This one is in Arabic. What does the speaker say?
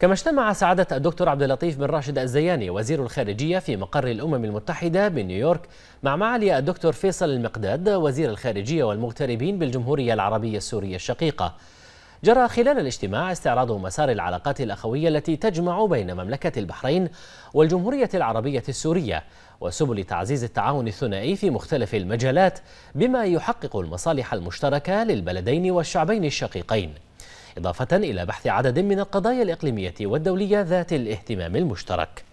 كما اجتمع سعادة الدكتور عبد اللطيف بن راشد الزياني وزير الخارجية في مقر الأمم المتحدة بنيويورك مع معالي الدكتور فيصل المقداد وزير الخارجية والمغتربين بالجمهورية العربية السورية الشقيقة جرى خلال الاجتماع استعراض مسار العلاقات الأخوية التي تجمع بين مملكة البحرين والجمهورية العربية السورية وسبل تعزيز التعاون الثنائي في مختلف المجالات بما يحقق المصالح المشتركة للبلدين والشعبين الشقيقين إضافة إلى بحث عدد من القضايا الإقليمية والدولية ذات الاهتمام المشترك